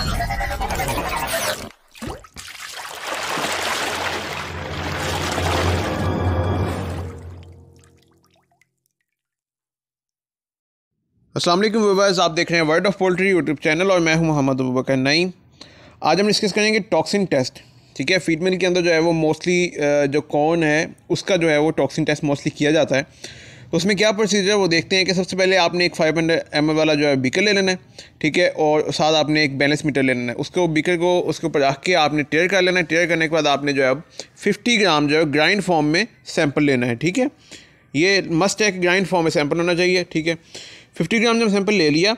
असल व्यवर्स आप देख रहे हैं world of poultry YouTube channel और मैं हूं मोहम्मद अबूबकर नई आज हम डिस्कस करेंगे टॉक्सिन टेस्ट ठीक है फीडमेन के अंदर जो है वो मोस्टली जो कॉर्न है उसका जो है वो टॉक्सिन टेस्ट मोस्टली किया जाता है तो उसमें क्या प्रोसीजर है वो देखते हैं कि सबसे पहले आपने एक फाइव हंड्रेड एम वाला जो है बीकर ले लेना है ठीक है और साथ आपने एक बैलेंस मीटर ले लेना है उसको बीकर को उसके ऊपर रख के आपने टेयर कर लेना है टेयर करने के बाद आपने जो है फिफ्टी ग्राम जो है ग्राइंड फॉर्म में सैंपल लेना है ठीक है ये मस्ट है ग्राइंड फॉर्म में सैंपल होना चाहिए ठीक है फिफ्टी ग्राम जब सैंपल ले लिया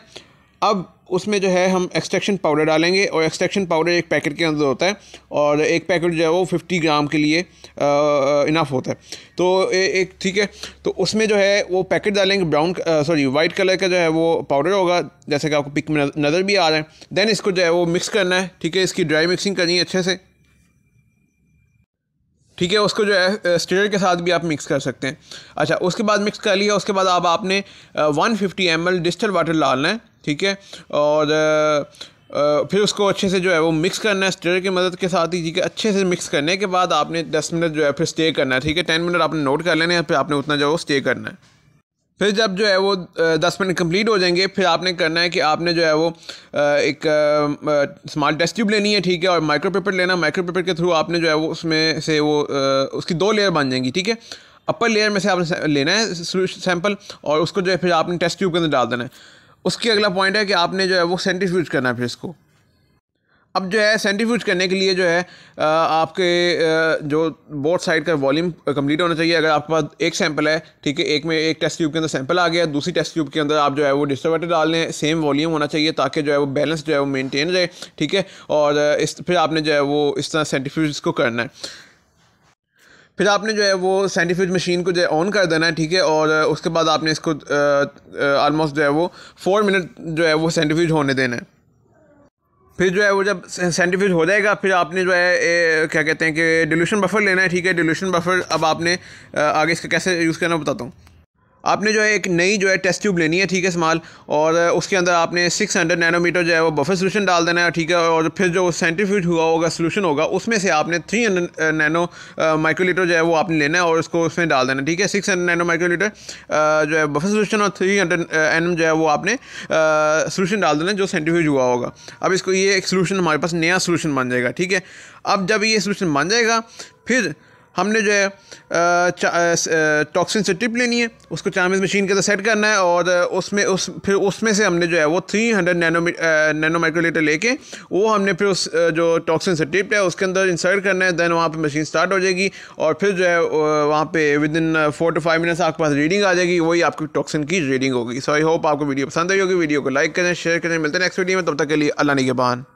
अब उसमें जो है हम एक्सट्रैक्शन पाउडर डालेंगे और एक्सट्रैक्शन पाउडर एक पैकेट के अंदर होता है और एक पैकेट जो है वो फिफ्टी ग्राम के लिए इनफ होता है तो ए, एक ठीक है तो उसमें जो है वो पैकेट डालेंगे ब्राउन सॉरी वाइट कलर का जो है वो पाउडर होगा जैसे कि आपको पिक में नज़र भी आ रहा है देन इसको जो है वो मिक्स करना है ठीक है इसकी ड्राई मिक्सिंग करनी है अच्छे से ठीक है उसको जो है स्टेटर के साथ भी आप मिक्स कर सकते हैं अच्छा उसके बाद मिक्स कर लिया उसके बाद आप आपने one fifty M L distilled water डालना है ठीक है और फिर उसको अच्छे से जो है वो मिक्स करना है स्टेयर की मदद के साथ ही ठीक है अच्छे से मिक्स करने के बाद आपने दस मिनट जो है फिर स्टे करना है ठीक है टेन मिनट आपने नोट कर लेने हैं फिर आपने उतना जो है वो स्टे करना है फिर जब जो है वो दस मिनट कंप्लीट हो जाएंगे फिर आपने करना है कि आपने जो है वो एक स्मार्ट टेस्ट ट्यूब लेनी है ठीक है और माइक्रो पेपर लेना माइक्रो पेपर के थ्रू आपने जो है वो उसमें से वो उसकी दो लेयर बन जाएंगी ठीक है अपर लेयर में से आपने लेना है सैंपल और उसको जो है फिर आपने टेस्ट ट्यूब के अंदर डाल देना है उसके अगला पॉइंट है कि आपने जो है वो सेंटिफ्यूज करना है फिर इसको अब जो है सेंटिफ्यूज करने के लिए जो है आपके जो बोर्ड साइड का वॉल्यूम कंप्लीट होना चाहिए अगर आपके पास एक सैंपल है ठीक है एक में एक टेस्ट ट्यूब के अंदर सैंपल आ गया दूसरी टेस्ट ट्यूब के अंदर आप जो है वो डिस्टर्बेटर डाल लें सेम वॉल्यूम होना चाहिए ताकि जो है वो बैलेंस जो है वो मेनटेन रहे ठीक है और इस फिर आपने जो है वो इस तरह सेंटिफ्यूज को करना है फिर आपने जो है वो सेंटिफ्यूज मशीन को जो है ऑन कर देना है ठीक है और उसके बाद आपने इसको ऑलमोस्ट जो है वो फोर मिनट जो है वो सेंटिफ्यूज होने देना है फिर जो है वो जब सेंटिफ्यूज हो जाएगा फिर आपने जो है ए, क्या कहते हैं कि डिल्यूशन बफर लेना है ठीक है डिल्यूशन बफर अब आपने आगे इसका कैसे यूज़ करना बताता हूँ आपने जो है एक नई जो है टेस्ट ट्यूब लेनी है ठीक है इस्माल और उसके अंदर आपने 600 नैनोमीटर जो है वो बफर सोल्यूशन डाल देना है ठीक है और फिर जो साइंटिफिक हुआ होगा सोल्यूशन होगा उसमें से आपने 300 नैनो माइक्रोलीटर जो है वो आपने लेना है और उसको उसमें डाल देना ठीक है सिक्स नैनो माइक्रोलीटर जो है बफर सोल्यूशन और थ्री हंड्रेड जो है वो आपने सोल्यूशन डाल देना जो साइंटिफिक हुआ होगा अब इसको ये एक सोल्यूशन हमारे पास नया सोल्यूशन बन जाएगा ठीक है अब जब ये सोल्यूशन बन जाएगा फिर हमने जो है टॉक्सिन से टिप लेनी है उसको चामिस मशीन के अंदर सेट करना है और उसमें उस फिर उसमें से हमने जो है वो 300 हंड्रेड नैनो नैनो माइक्रोलीटर लेके वो हमने फिर उस जो टॉक्सिन से टिप है उसके अंदर इंसर्ट करना है देन वहाँ पे मशीन स्टार्ट हो जाएगी और फिर जो है वहाँ पे within four two five minutes आपके पास रीडिंग आ जाएगी वही आपकी टॉक्सिन की रीडिंग होगी सो आई होप आपको वीडियो पसंद आई होगी वीडियो को लाइक करें शेयर करें मिलते हैं नेक्स्ट वीडियो में तब तक के लिए अल्लाह ने के बहान